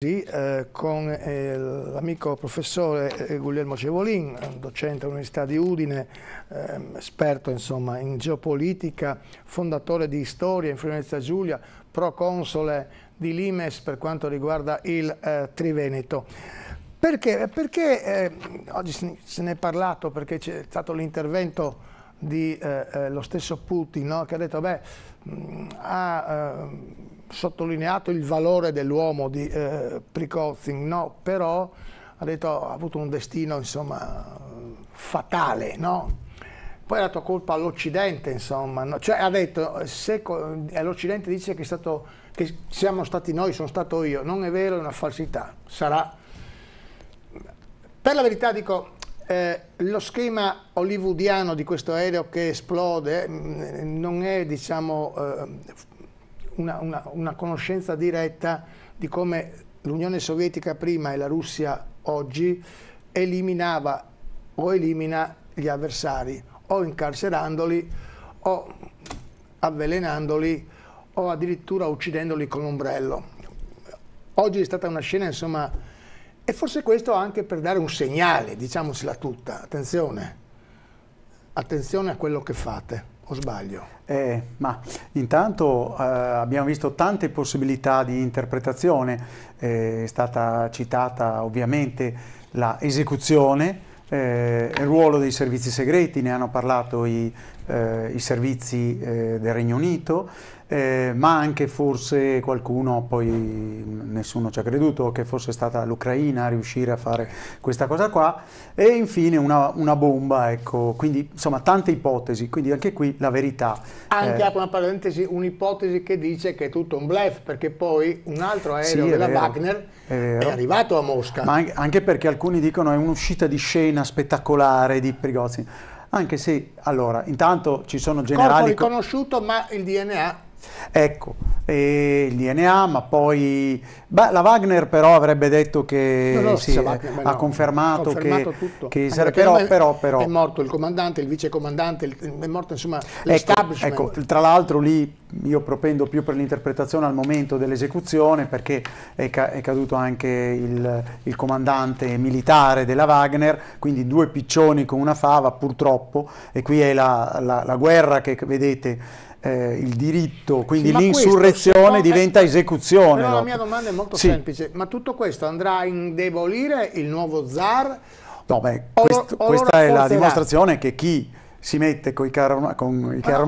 Sì, eh, con eh, l'amico professore eh, Guglielmo Cevolin, docente all'Università di Udine, ehm, esperto insomma, in geopolitica, fondatore di Storia in Friulenza Giulia, proconsole di Limes per quanto riguarda il eh, Triveneto. Perché? Perché eh, oggi se ne è parlato, perché c'è stato l'intervento di eh, lo stesso Putin no? che ha detto beh, mh, mm, ha ehm, sottolineato il valore dell'uomo di eh, Precozing, no, però ha, detto, ha avuto un destino insomma, fatale, no? Poi ha dato colpa all'Occidente, insomma, no? cioè ha detto, se eh, l'Occidente dice che, stato, che siamo stati noi, sono stato io, non è vero, è una falsità, sarà... Per la verità dico, eh, lo schema hollywoodiano di questo aereo che esplode eh, non è diciamo, eh, una, una, una conoscenza diretta di come l'Unione Sovietica prima e la Russia oggi eliminava o elimina gli avversari, o incarcerandoli, o avvelenandoli, o addirittura uccidendoli con l'ombrello. Oggi è stata una scena, insomma, e forse questo anche per dare un segnale, diciamocela tutta, attenzione, attenzione a quello che fate o sbaglio? Eh, ma intanto eh, abbiamo visto tante possibilità di interpretazione, eh, è stata citata ovviamente la esecuzione, eh, il ruolo dei servizi segreti, ne hanno parlato i, eh, i servizi eh, del Regno Unito, eh, ma anche forse qualcuno, poi nessuno ci ha creduto, che fosse stata l'Ucraina a riuscire a fare questa cosa qua, e infine una, una bomba, ecco, quindi insomma tante ipotesi, quindi anche qui la verità. Anche, eh, apro una parentesi, un'ipotesi che dice che è tutto un blef, perché poi un altro aereo sì, della vero, Wagner è, è, arrivato a Mosca. Ma anche perché alcuni dicono è un'uscita di scena spettacolare di Prigozhin anche se allora intanto ci sono generali corpo riconosciuto ma il DNA Ecco, e il DNA, ma poi... Beh, la Wagner però avrebbe detto che... No, no, sì, Wagner, ha no, confermato, confermato, che... Tutto. che sare... però, però, però, È morto il comandante, il vicecomandante, il... è morto insomma l'establishment. Ecco, ecco, tra l'altro lì io propendo più per l'interpretazione al momento dell'esecuzione perché è, ca è, caduto anche il, il, comandante militare della Wagner, quindi due piccioni con una fava purtroppo e qui è la, la, la guerra che vedete eh, il diritto, quindi sì, l'insurrezione questo, diventa esecuzione. Però no? la mia domanda è molto sì. semplice, ma tutto questo andrà a indebolire il nuovo zar? No, beh, questo, o, o questa è la dimostrazione che chi si mette con i carri in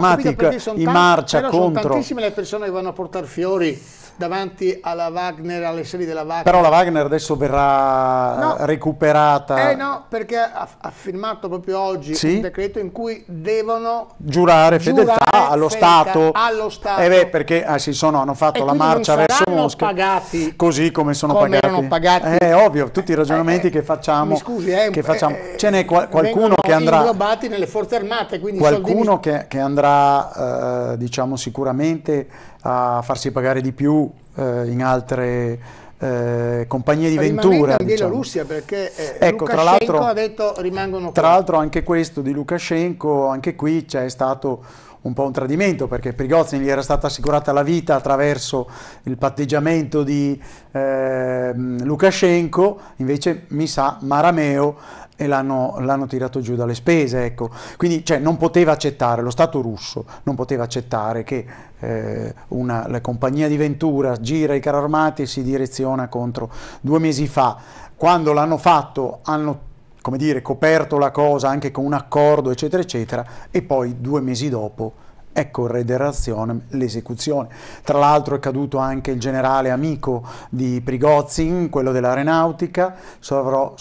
marcia però contro... Sono tantissime le persone che vanno a portare fiori davanti alla Wagner, alle sedi della Wagner. Però la Wagner adesso verrà no. Eh, recuperata. Eh no, perché ha, ha firmato proprio oggi sì? un decreto in cui devono giurare fedeltà giurare allo, Stato. allo Stato. Eh beh, perché ah, sì, sono, hanno fatto e la marcia verso Mosca. pagati. Così come sono come pagati. pagati. È eh, ovvio, tutti i eh, ragionamenti eh, che facciamo. Scusi, eh, che facciamo. Ce n'è qual qualcuno che andrà... inglobati nelle forze armate. Qualcuno soldini... che, che, andrà, diciamo, sicuramente a farsi pagare di più eh, in altre eh, compagnie di ventura. Rimanendo in Bielorussia diciamo. perché eh, ecco, Lukashenko ha detto rimangono qua. Tra l'altro anche questo di Lukashenko, anche qui c'è stato un po' un tradimento perché Prigozhin gli era stata assicurata la vita attraverso il patteggiamento di eh, Lukashenko, invece mi sa Marameo e l'hanno, l'hanno, tirato giù dalle spese. Ecco. Quindi cioè, non poteva accettare, lo Stato russo non poteva accettare che eh, una, la compagnia di Ventura gira i carri armati e si direziona contro due mesi fa. Quando l'hanno fatto hanno come dire, coperto la cosa anche con un accordo, eccetera, eccetera, e poi due mesi dopo Ecco il reiterazione l'esecuzione. Tra l'altro è caduto anche il generale amico di Prigozhin, quello dell'aeronautica, Sovro,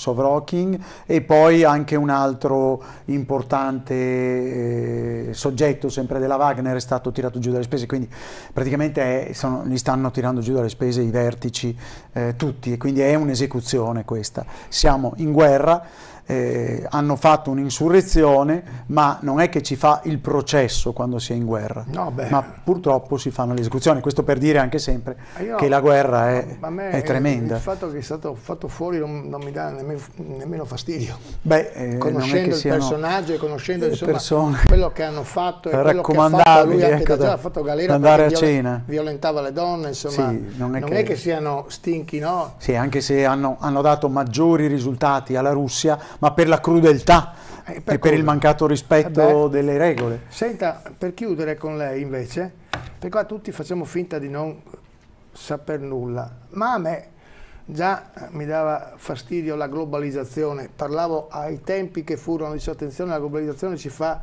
e poi anche un altro importante eh, soggetto, sempre della Wagner, è stato tirato giù dalle spese. Quindi praticamente è, sono, gli stanno tirando giù dalle spese i vertici eh, tutti, e quindi è un'esecuzione questa. Siamo in guerra eh, hanno fatto un'insurrezione, ma non è che ci fa il processo quando si è in guerra, no, ma purtroppo si fanno le esecuzioni. Questo per dire anche sempre Io, che la guerra è, è, tremenda. Il fatto che è stato fatto fuori non, non mi dà nemmeno, nemmeno fastidio. Beh, eh, conoscendo il personaggio e conoscendo insomma, persone quello che hanno fatto e quello che ha fatto lui anche ecco fatto galera andare a cena. violentava le donne, insomma, sì, non, è, non che... è, che... siano stinchi, no? Sì, anche se hanno, hanno dato maggiori risultati alla Russia, ma per la crudeltà eh, per e per il mancato rispetto eh delle regole. Senta, per chiudere con lei invece, perché qua tutti facciamo finta di non saper nulla, ma a me già eh, mi dava fastidio la globalizzazione, parlavo ai tempi che furono, dice attenzione la globalizzazione ci fa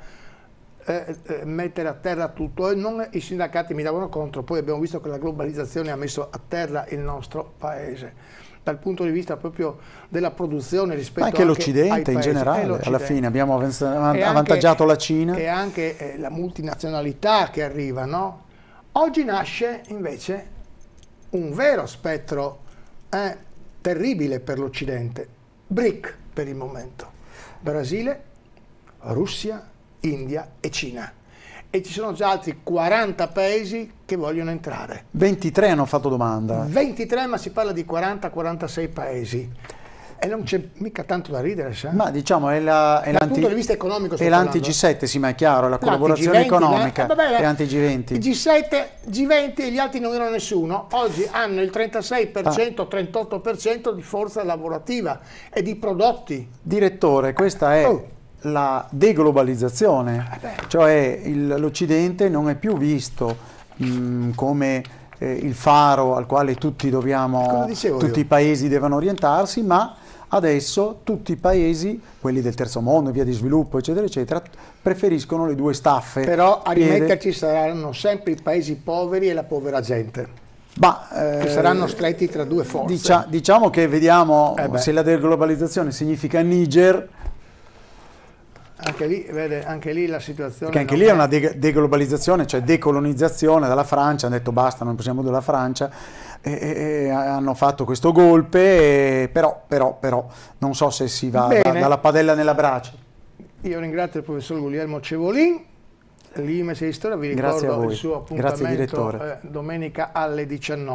eh, eh, mettere a terra tutto e non i sindacati mi davano contro, poi abbiamo visto che la globalizzazione ha messo a terra il nostro paese dal punto di vista proprio della produzione rispetto anche, anche all'Occidente in generale, eh, alla fine abbiamo avvantaggiato anche, la Cina. E anche la multinazionalità che arriva, no? Oggi nasce invece un vero spettro eh, terribile per l'Occidente, BRIC per il momento, Brasile, Russia, India e Cina. E ci sono già altri 40 paesi che vogliono entrare. 23 hanno fatto domanda. 23, ma si parla di 40-46 paesi. E non c'è mica tanto da ridere, sai? Eh? Ma diciamo è la, è dal punto di vista economico è l'anti G7, sì, ma è chiaro, è la collaborazione G20, economica eh, è l'anti G20. G7, G20 e gli altri non erano nessuno, oggi hanno il 36%, ah. 38% di forza lavorativa e di prodotti. Direttore, questa è oh la deglobalizzazione, eh cioè l'Occidente non è più visto mh, mm, come eh, il faro al quale tutti, dobbiamo, tutti i paesi devono orientarsi, ma adesso tutti i paesi, quelli del terzo mondo, via di sviluppo, eccetera, eccetera, preferiscono le due staffe. Però a rimetterci piede. saranno sempre i paesi poveri e la povera gente. Ma, eh, che saranno stretti tra due forze. Dicia, diciamo che vediamo eh se la deglobalizzazione significa Niger, anche lì, vede, anche lì, la situazione... Perché anche lì è, una de- deglobalizzazione, cioè decolonizzazione dalla Francia, hanno detto basta, non possiamo della Francia, e, e, e hanno fatto questo golpe, e, però, però, però, non so se si va da, dalla padella nella brace. Io ringrazio il professor Guglielmo Cevolin, l'IMES Storia, vi ricordo il suo appuntamento eh, domenica alle 19.